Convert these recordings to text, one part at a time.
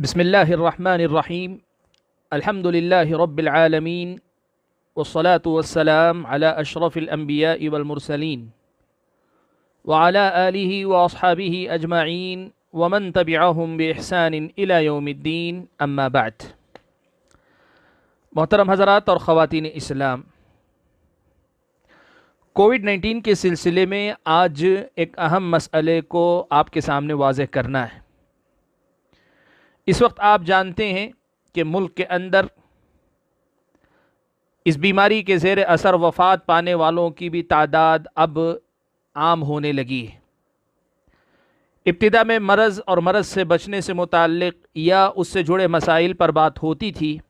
बसमीम अल्हम्दुलिल्लाहि रब्बिल आलमीन वस्सलातु वस्सलाम अला अशरफिल अम्बिया वल मुरसलीन व अला आलिहि व अस्हाबिहि अजमाइन व मन तबिअहुम बि इहसान इला यौमिद्दीन अम्मा बाद मोहतरम हजरात और ख़वातीन इस्लाम कोविड नाइन्टीन के सिलसिले में आज एक अहम मसले को आपके सामने वाज करना है इस वक्त आप जानते हैं कि मुल्क के अंदर इस बीमारी के ज़ेर असर वफात पाने वालों की भी तादाद अब आम होने लगी है इब्तदा में मरज़ और मरज़ से बचने से मुतल या उससे जुड़े मसाइल पर बात होती थी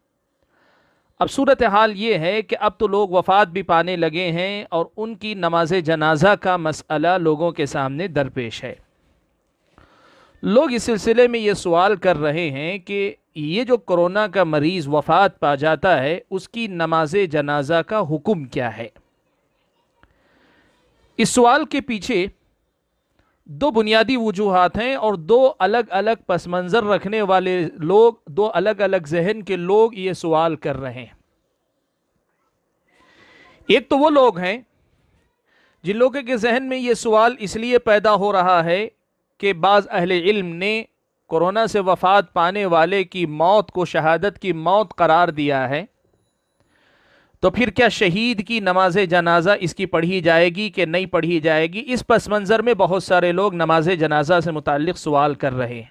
अब सूरत हाल ये है कि अब तो लोग वफात भी पाने लगे हैं और उनकी नमाज जनाजा का मसला लोगों के सामने दरपेश है लोग इस सिलसिले में ये सवाल कर रहे हैं कि ये जो कोरोना का मरीज़ वफात पा जाता है उसकी नमाज जनाजा का हुक्म क्या है इस सवाल के पीछे दो बुनियादी वजूहत हैं और दो अलग अलग पस मंज़र रखने वाले लोग दो अलग अलग जहन के लोग ये सवाल कर रहे हैं एक तो वो लोग हैं जिन लोगों के जहन में ये सवाल इसलिए पैदा हो रहा है कि बाज़ अहल इल्म ने कोरोना से वफ़ात पाने वाले की मौत को शहादत की मौत करार दिया है तो फिर क्या शहीद की नमाज जनाजा इसकी पढ़ी जाएगी कि नहीं पढ़ी जाएगी इस पस मंज़र में बहुत सारे लोग नमाज जनाजा से मुतल सवाल कर रहे हैं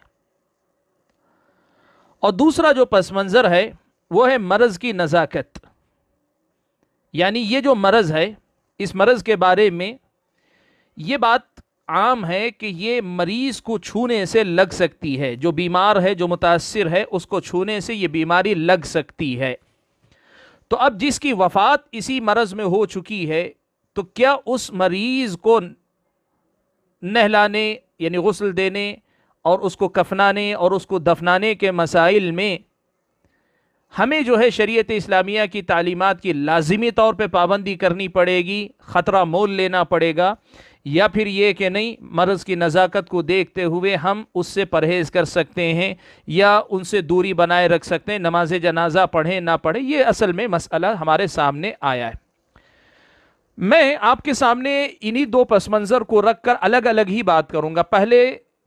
और दूसरा जो पस मंज़र है वो है मरज की नज़ाकत यानी ये जो मरज है इस मरज के बारे में ये बात आम है कि ये मरीज को छूने से लग सकती है जो बीमार है जो मुतासर है उसको छूने से ये बीमारी लग सकती है तो अब जिसकी वफात इसी मरज़ में हो चुकी है तो क्या उस मरीज़ को नहलाने यानी गसल देने और उसको कफनाने और उसको दफनाने के मसाइल में हमें जो है शरीयत इस्लामिया की तालीमत की लाजमी तौर पर पाबंदी करनी पड़ेगी ख़तरा मोल लेना पड़ेगा या फिर ये कि नहीं मर्ज़ की नज़ाकत को देखते हुए हम उससे परहेज़ कर सकते हैं या उनसे दूरी बनाए रख सकते हैं नमाज जनाजा पढ़ें ना पढ़ें ये असल में मसला हमारे सामने आया है मैं आपके सामने इन्हीं दो पस मंज़र को रख कर अलग अलग ही बात करूँगा पहले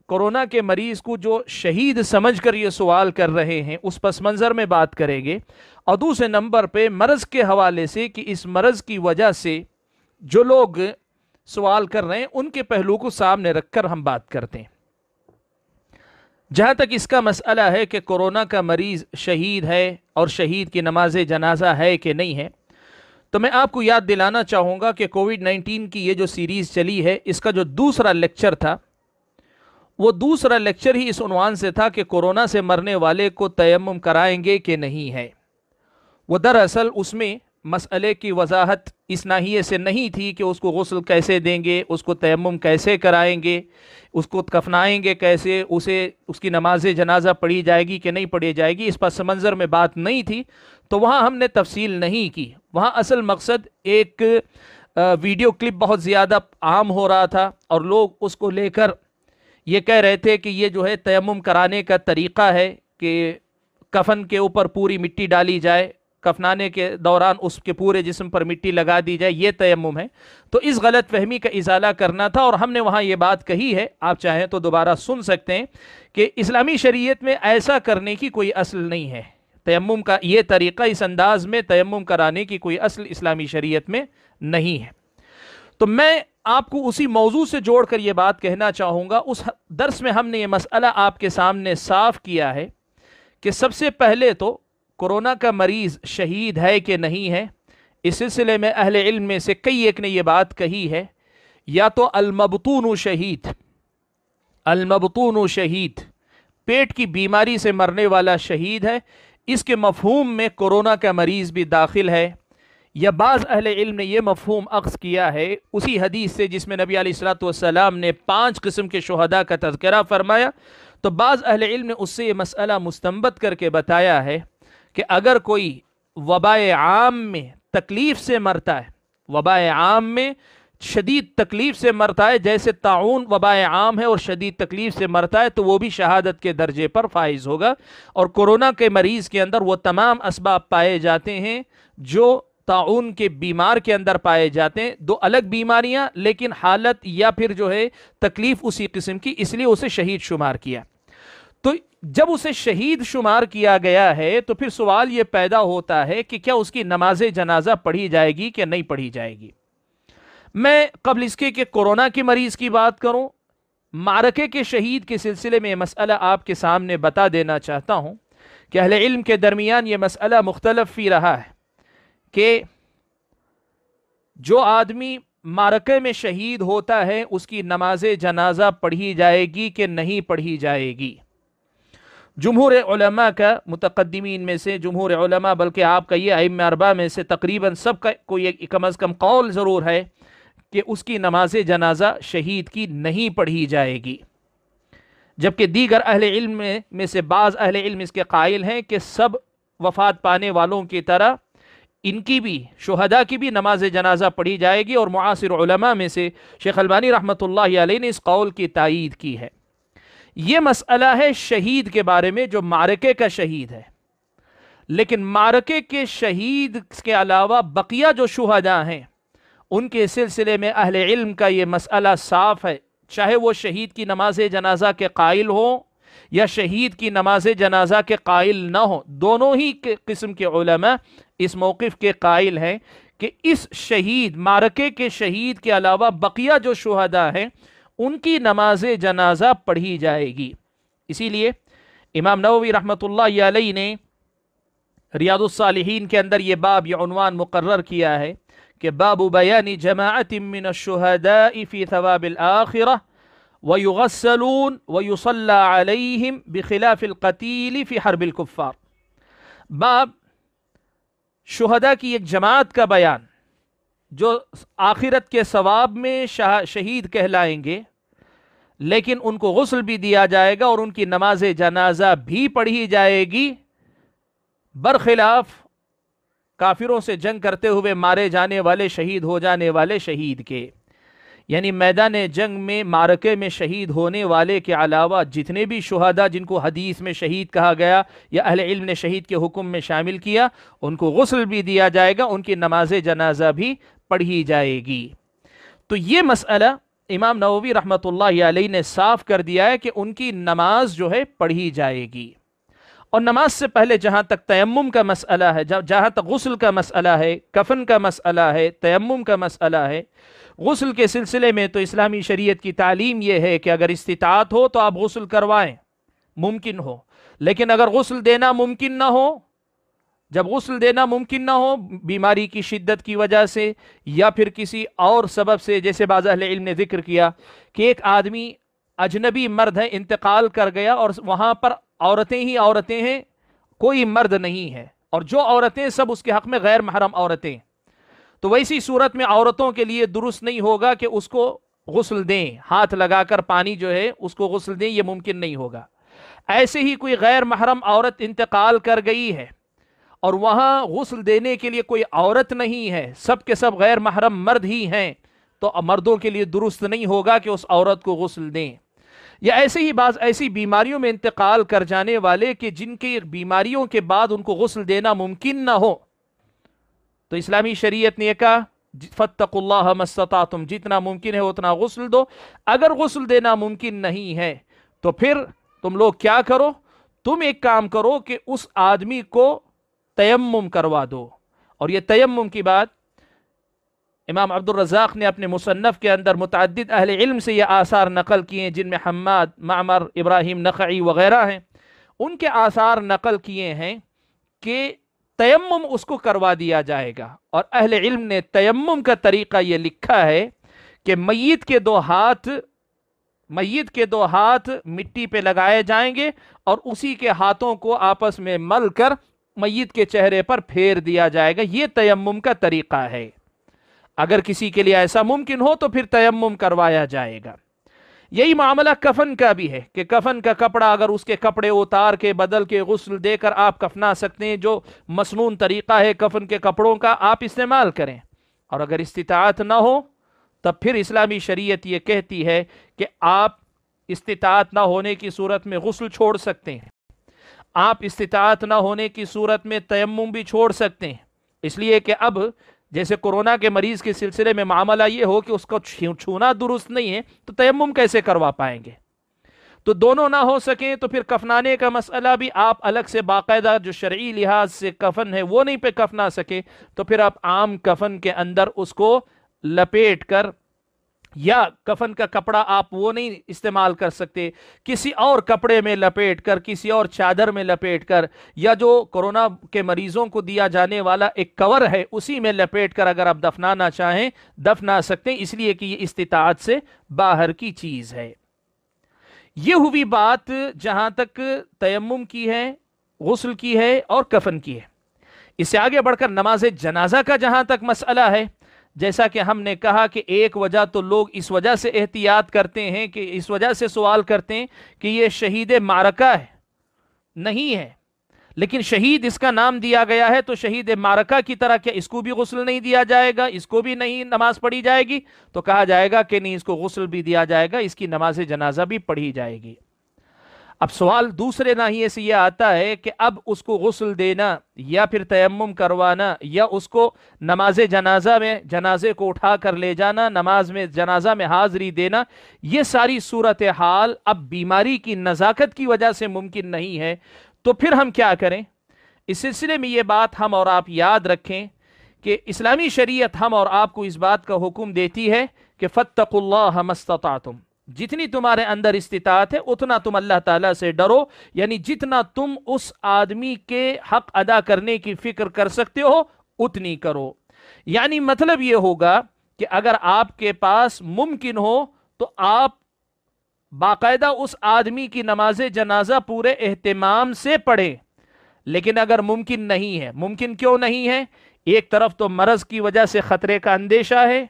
कोरोना के मरीज़ को जो शहीद समझ कर ये सवाल कर रहे हैं उस पस मंज़र में बात करेंगे और दूसरे नंबर पर मर्ज़ के हवाले से कि इस मर्ज़ की वजह से जो लोग सवाल कर रहे हैं उनके पहलू को सामने रखकर हम बात करते हैं जहाँ तक इसका मसला है कि कोरोना का मरीज़ शहीद है और शहीद की नमाज जनाजा है कि नहीं है तो मैं आपको याद दिलाना चाहूँगा कि कोविड नाइन्टीन की ये जो सीरीज़ चली है इसका जो दूसरा लेक्चर था वो दूसरा लेक्चर ही इस उनवान से था कि कोरोना से मरने वाले को तयम कराएंगे कि नहीं है वो दरअसल उसमें मसले की वजाहत इस नाहिए से नहीं थी कि उसको गसल कैसे देंगे उसको तयम कैसे कराएंगे उसको कफनाएंगे कैसे उसे उसकी नमाज जनाजा पढ़ी जाएगी कि नहीं पढ़ी जाएगी इस पास मंज़र में बात नहीं थी तो वहाँ हमने तफसील नहीं की वहाँ असल मकसद एक वीडियो क्लिप बहुत ज़्यादा आम हो रहा था और लोग उसको लेकर ये कह रहे थे कि ये जो है तयम कराने का तरीक़ा है कि कफन के ऊपर पूरी मिट्टी डाली जाए कफनाने के दौरान उसके पूरे जिस्म पर मिट्टी लगा दी जाए ये तयम है तो इस गलत फहमी का इजाला करना था और हमने वहाँ ये बात कही है आप चाहें तो दोबारा सुन सकते हैं कि इस्लामी शरीयत में ऐसा करने की कोई असल नहीं है तयम का ये तरीक़ा इस अंदाज में तयम कराने की कोई असल इस्लामी शरीय में नहीं है तो मैं आपको उसी मौजू से जोड़ कर ये बात कहना चाहूँगा उस दर्स में हमने ये मसला आपके सामने साफ किया है कि सबसे पहले तो कोरोना का मरीज़ शहीद है कि नहीं है इस सिलसिले में अहले इल्म में से कई एक ने यह बात कही है या तो अलमबतून शहीद अलमबतून शहीद पेट की बीमारी से मरने वाला शहीद है इसके मफहूम में कोरोना का मरीज़ भी दाखिल है या बाज़ अहल इल्म ने यह मफहूम अक्स किया है उसी हदीस से जिसमें नबी अलैहिस्सलाम ने पाँच किस्म के शहदा का तस्करा फरमाया तो बाज़ अहल इल्म ने उससे ये मसला मुस्तमत करके बताया है कि अगर कोई वबा आम में तकलीफ़ से मरता है वबा आम में शदीद तकलीफ़ से मरता है जैसे ताउन वबा आम है और शदीद तकलीफ़ से मरता है तो वो भी शहादत के दर्जे पर फाइज होगा और कोरोना के मरीज़ के अंदर वो तमाम इसबाब पाए जाते हैं जो ताउन के बीमार के अंदर पाए जाते हैं दो अलग बीमारियां लेकिन हालत या फिर जो है तकलीफ़ उसी किस्म की इसलिए उसे शहीद शुमार किया तो जब उसे शहीद शुमार किया गया है तो फिर सवाल यह पैदा होता है कि क्या उसकी नमाज जनाजा पढ़ी जाएगी कि नहीं पढ़ी जाएगी मैं कबल इसके के कोरोना के मरीज़ की बात करूं मारके के शहीद के सिलसिले में मसला आपके सामने बता देना चाहता हूं कि अहले इल्म के दरमियान ये मसला मुख्तलफ ही रहा है कि जो आदमी मारके में शहीद होता है उसकी नमाज जनाजा पढ़ी जाएगी कि नहीं पढ़ी जाएगी जमहूर उलमा का मुतकदमी में से जमहूर बल्कि आपका ये आइम अरबा में से तकरीबन सब का कोई कम अज़ कम कौल ज़रूर है कि उसकी नमाज जनाजा शहीद की नहीं पढ़ी जाएगी जबकि दीगर अहल इल्म में, में से बाज़ अहल इल्म इसके कायल हैं कि सब वफात पाने वालों की तरह इनकी भी शहदा की भी नमाज जनाजा पढ़ी जाएगी और मुआसर में से शेख अलबानी रहमत ला ने इस कौल की तइद की है ये मसला है शहीद के बारे में जो मारके का शहीद है लेकिन मारके के शहीद के अलावा बकिया जो शुहदा हैं उनके सिलसिले में अहल इल्म का ये मसला साफ़ है चाहे वो शहीद की नमाज जनाजा के कायल हो या शहीद की नमाज जनाजा के कायल ना हो दोनों ही किस्म के इस मौक़ के कायल हैं कि इस शहीद मारके के शहीद के अलावा बकिया जो शुहदा हैं उनकी नमाज जनाजा पढ़ी जाएगी इसीलिए इमाम नवी रहमत ने रियादुलसालहीन के अंदर ये बाब यहवान मुकर किया है कि बाबू बयानी जमातमिनशहदाफ़ी थवाबिल आखिर वयुगसलून वयुसल्लाम बखिलाफ़िलकतील फ़ी हरबिलकुफ़ार बाब शहदा की एक जमात का बयान जो आखिरत के सवाब में शहीद कहलाएंगे लेकिन उनको गसल भी दिया जाएगा और उनकी नमाज जनाजा भी पढ़ी जाएगी बरखिलाफ काफिरों से जंग करते हुए मारे जाने वाले शहीद हो जाने वाले शहीद के यानी मैदान जंग में मारके में शहीद होने वाले के अलावा जितने भी शहदा जिनको हदीस में शहीद कहा गया या अहले इल्म ने शहीद के हुक्म में शामिल किया उनको गसल भी दिया जाएगा उनकी नमाज जनाजा भी पढ़ी जाएगी तो ये मसला इमाम नवी रहमत आलही ने साफ कर दिया है कि उनकी नमाज जो है पढ़ी जाएगी और नमाज से पहले जहाँ तक तयम का मसला है जहाँ तक गसल का मसला है कफन का मसला है तयम का मसला है गसल के सिलसिले में तो इस्लामी शरीय की तालीम यह है कि अगर इस्तात हो तो आप गसल करवाएं मुमकिन हो लेकिन अगर गसल देना मुमकिन ना हो जब गसल देना मुमकिन ना हो बीमारी की शिद्दत की वजह से या फिर किसी और सबब से जैसे बाज़ाह इल्म ने जिक्र किया कि एक आदमी अजनबी मर्द है इंतकाल कर गया और वहाँ पर औरतें ही औरतें हैं कोई मर्द नहीं है और जो औरतें सब उसके हक़ में गैर महरम औरतें तो वैसी सूरत में औरतों के लिए दुरुस्त नहीं होगा कि उसको गसल दें हाथ लगाकर पानी जो है उसको गसल दें ये मुमकिन नहीं होगा ऐसे ही कोई गैर महरम औरत इंतकाल कर गई है और वहाँ गसल देने के लिए कोई औरत नहीं है सब के सब गैर महरम मर्द ही हैं तो मर्दों के लिए दुरुस्त नहीं होगा कि उस औरत को गसल दें या ऐसे ही बाज ऐसी बीमारियों में इंतकाल कर जाने वाले कि जिनकी बीमारियों के बाद उनको गसल देना मुमकिन ना हो तो इस्लामी शरीयत ने कहा फ़तकुल्लाह मस्तता तुम जितना मुमकिन है उतना गसल दो अगर गसल देना मुमकिन नहीं है तो फिर तुम लोग क्या करो तुम एक काम करो कि उस आदमी को तयम करवा दो और ये तयम की बात इमाम अब्दुलरजाक ने अपने मुसन्फ़ के अंदर मुतद अहल इल्म से यह आसार नकल किए हैं जिनमें हमद मामर इब्राहिम नक़ी वगैरह हैं उनके आसार नकल किए हैं कि तयम उसको करवा दिया जाएगा और अहल इल्म ने तयम का तरीक़ा ये लिखा है कि मैत के दो हाथ मैत के दो हाथ मिट्टी पे लगाए जाएंगे और उसी के हाथों को आपस में मल कर मैत के चेहरे पर फेर दिया जाएगा ये तयम का तरीका है अगर किसी के लिए ऐसा मुमकिन हो तो फिर तयम करवाया जाएगा यही मामला कफन का भी है कि कफन का कपड़ा अगर उसके कपड़े उतार के बदल के गसल देकर आप कफना सकते हैं जो मसनून तरीका है कफन के कपड़ों का आप इस्तेमाल करें और अगर इस्तात ना हो तब फिर इस्लामी शरीयत ये कहती है कि आप इस्तात ना होने की सूरत में गसल छोड़ सकते हैं आप इस्तात ना होने की सूरत में तयम भी छोड़ सकते हैं इसलिए कि अब जैसे कोरोना के मरीज के सिलसिले में मामला ये हो कि उसको छूना दुरुस्त नहीं है तो तयम कैसे करवा पाएंगे तो दोनों ना हो सकें तो फिर कफनाने का मसला भी आप अलग से बाकायदा जो शर्य लिहाज से कफन है वो नहीं पे कफना सके तो फिर आप आम कफन के अंदर उसको लपेट कर या कफन का कपड़ा आप वो नहीं इस्तेमाल कर सकते किसी और कपड़े में लपेट कर किसी और चादर में लपेट कर या जो कोरोना के मरीजों को दिया जाने वाला एक कवर है उसी में लपेट कर अगर आप दफनाना चाहें दफना सकते हैं इसलिए कि ये इस्तात से बाहर की चीज़ है ये हुई बात जहाँ तक तयम की है गसल की है और कफन की है इससे आगे बढ़कर नमाज जनाजा का जहाँ तक मसला है जैसा कि हमने कहा कि एक वजह तो लोग इस वजह से एहतियात करते हैं कि इस वजह से सवाल करते हैं कि ये शहीद मारका है नहीं है लेकिन शहीद इसका नाम दिया गया है तो शहीद मारका की तरह क्या इसको भी गसल नहीं दिया जाएगा इसको भी नहीं नमाज पढ़ी जाएगी तो कहा जाएगा कि नहीं इसको गसल भी दिया जाएगा इसकी नमाज जनाजा भी पढ़ी जाएगी अब सवाल दूसरे नाहिए से यह आता है कि अब उसको गसल देना या फिर तयम करवाना या उसको नमाज जनाजा में जनाजे को उठा कर ले जाना नमाज में जनाजा में हाजिरी देना ये सारी सूरत हाल अब बीमारी की नज़ाकत की वजह से मुमकिन नहीं है तो फिर हम क्या करें इस सिलसिले में ये बात हम और आप याद रखें कि इस्लामी शरीयत हम और आपको इस बात का हुक्म देती है कि फ़तकुल्ला हमस्तुम तुम जितनी तुम्हारे अंदर इस्तात है उतना तुम अल्लाह ताला से डरो यानी जितना तुम उस आदमी के हक अदा करने की फिक्र कर सकते हो उतनी करो यानी मतलब ये होगा कि अगर आपके पास मुमकिन हो तो आप बाकायदा उस आदमी की नमाज जनाजा पूरे अहतमाम से पढ़े लेकिन अगर मुमकिन नहीं है मुमकिन क्यों नहीं है एक तरफ तो मरज़ की वजह से ख़तरे का अंदेशा है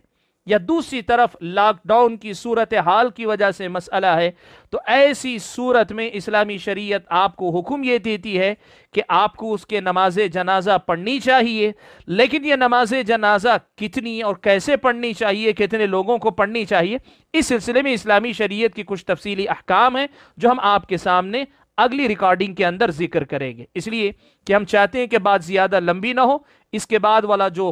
या दूसरी तरफ लॉकडाउन की सूरत हाल की वजह से मसला है तो ऐसी सूरत में इस्लामी शरीयत आपको हुक्म ये देती है कि आपको उसके नमाज जनाजा पढ़नी चाहिए लेकिन यह नमाज जनाजा कितनी और कैसे पढ़नी चाहिए कितने लोगों को पढ़नी चाहिए इस सिलसिले में इस्लामी शरीय की कुछ तफसीली अहकाम हैं जो हम आपके सामने अगली रिकॉर्डिंग के अंदर जिक्र करेंगे इसलिए कि हम चाहते हैं कि बात ज़्यादा लंबी ना हो इसके बाद वाला जो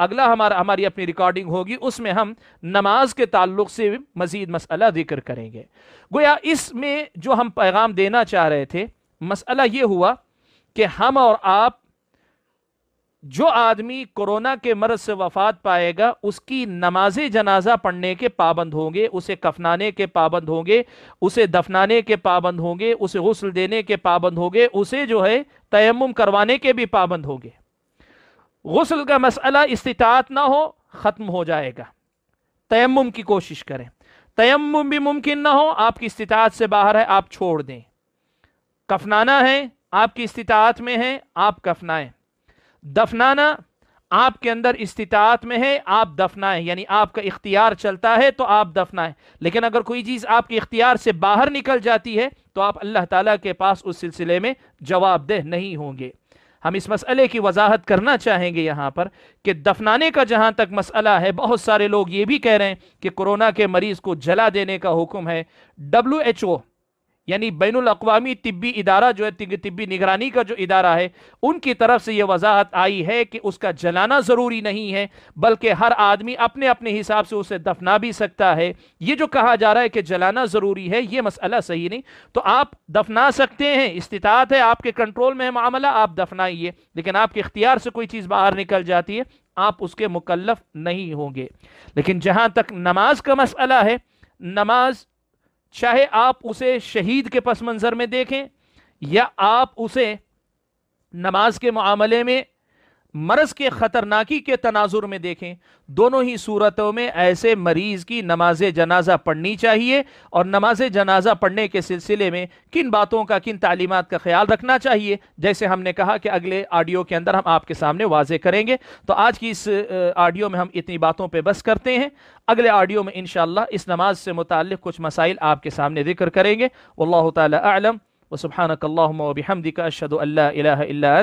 अगला हमारा हमारी अपनी रिकॉर्डिंग होगी उसमें हम नमाज के ताल्लुक से मजीद मसला जिक्र करेंगे गोया इसमें जो हम पैगाम देना चाह रहे थे मसला ये हुआ कि हम और आप जो आदमी कोरोना के मरज से वफात पाएगा उसकी नमाज जनाजा पढ़ने के पाबंद होंगे उसे कफनाने के पाबंद होंगे उसे दफनाने के पाबंद होंगे उसे गसल देने के पाबंद होंगे उसे जो है तयम करवाने के भी पाबंद होंगे गसल का मसला इस्तात ना हो ख़त्म हो जाएगा तयम की कोशिश करें तयम भी मुमकिन ना हो आपकी इस्तात से बाहर है आप छोड़ दें कफनाना है आपकी इस्तात में है आप कफनाएं दफनाना आपके अंदर इस्तात में है आप दफनाएं यानी आपका इख्तियार चलता है तो आप दफनाएं लेकिन अगर कोई चीज़ आपके इख्तियार से बाहर निकल जाती है तो आप अल्लाह ताला के पास उस सिलसिले में जवाब दे नहीं होंगे हम इस मसले की वजाहत करना चाहेंगे यहाँ पर कि दफनाने का जहाँ तक मसला है बहुत सारे लोग ये भी कह रहे हैं कि कोरोना के मरीज़ को जला देने का हुक्म है डब्ल्यू एच ओ यानी बैन अवी तिब्बी इदारा जो है तिब्बी निगरानी का जो इदारा है उनकी तरफ से यह वजाहत आई है कि उसका जलाना ज़रूरी नहीं है बल्कि हर आदमी अपने अपने हिसाब से उसे दफना भी सकता है ये जो कहा जा रहा है कि जलाना ज़रूरी है ये मसला सही नहीं तो आप दफना सकते हैं इस्तात है आपके कंट्रोल में है मामला आप दफनाइए लेकिन आपके इख्तियार से कोई चीज़ बाहर निकल जाती है आप उसके मुकलफ नहीं होंगे लेकिन जहाँ तक नमाज का मसला है नमाज चाहे आप उसे शहीद के पस मंज़र में देखें या आप उसे नमाज के मामले में मरज के खतरनाकी के तनाजुर में देखें दोनों ही सूरतों में ऐसे मरीज की नमाज जनाजा पढ़नी चाहिए और नमाज जनाजा पढ़ने के सिलसिले में किन बातों का किन तालीमत का ख्याल रखना चाहिए जैसे हमने कहा कि अगले ऑडियो के अंदर हम आपके सामने वाज करेंगे तो आज की इस ऑडियो में हम इतनी बातों पर बस करते हैं अगले ऑडियो में इन इस नमाज से मुतल कुछ मसाइल आपके सामने जिक्र करेंगे अल्लाह तलम वसुबहानकल्ला वबिहमदिका अशद अल्ला